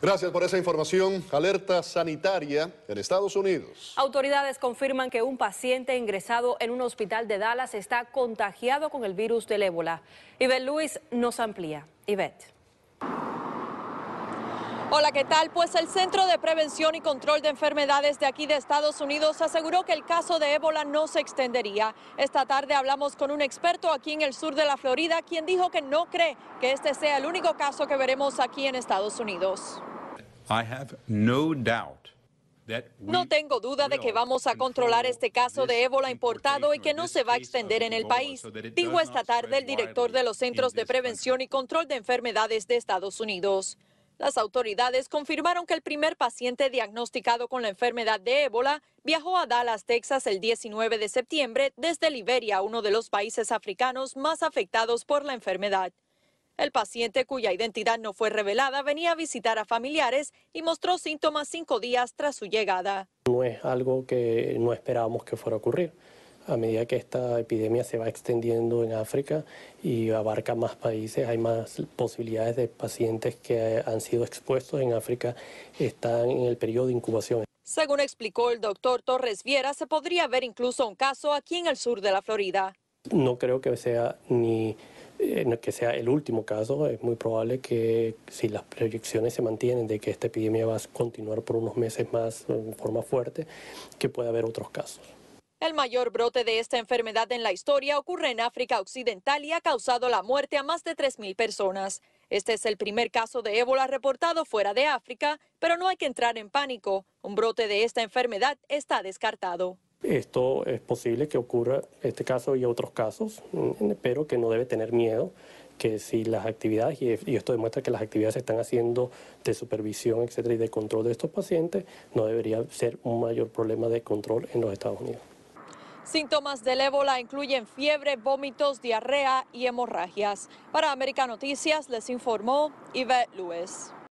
Gracias por esa información. Alerta sanitaria en Estados Unidos. Autoridades confirman que un paciente ingresado en un hospital de Dallas está contagiado con el virus del ébola. Ivette Luis nos amplía. Ivette. Hola, ¿qué tal? Pues el Centro de Prevención y Control de Enfermedades de aquí de Estados Unidos aseguró que el caso de ébola no se extendería. Esta tarde hablamos con un experto aquí en el sur de la Florida, quien dijo que no cree que este sea el único caso que veremos aquí en Estados Unidos. No tengo duda de que vamos a controlar este caso de ébola importado y que no se va a extender en el país, dijo esta tarde el director de los Centros de Prevención y Control de Enfermedades de Estados Unidos. Las autoridades confirmaron que el primer paciente diagnosticado con la enfermedad de ébola viajó a Dallas, Texas, el 19 de septiembre desde Liberia, uno de los países africanos más afectados por la enfermedad. El paciente, cuya identidad no fue revelada, venía a visitar a familiares y mostró síntomas cinco días tras su llegada. No es algo que no esperábamos que fuera a ocurrir a medida que esta epidemia se va extendiendo en África y abarca más países, hay más posibilidades de pacientes que han sido expuestos en África, están en el periodo de incubación. Según explicó el doctor Torres Viera, se podría ver incluso un caso aquí en el sur de la Florida. No creo que sea ni eh, que sea el último caso, es muy probable que si las proyecciones se mantienen de que esta epidemia va a continuar por unos meses más en forma fuerte, que pueda haber otros casos. El mayor brote de esta enfermedad en la historia ocurre en África Occidental y ha causado la muerte a más de 3.000 personas. Este es el primer caso de ébola reportado fuera de África, pero no hay que entrar en pánico. Un brote de esta enfermedad está descartado. Esto es posible que ocurra este caso y otros casos, mm, pero que no debe tener miedo que si las actividades, y esto demuestra que las actividades se están haciendo de supervisión, etcétera, y de control de estos pacientes, no debería ser un mayor problema de control en los Estados Unidos. Síntomas del ébola incluyen fiebre, vómitos, diarrea y hemorragias. Para América Noticias les informó Yvette Luis.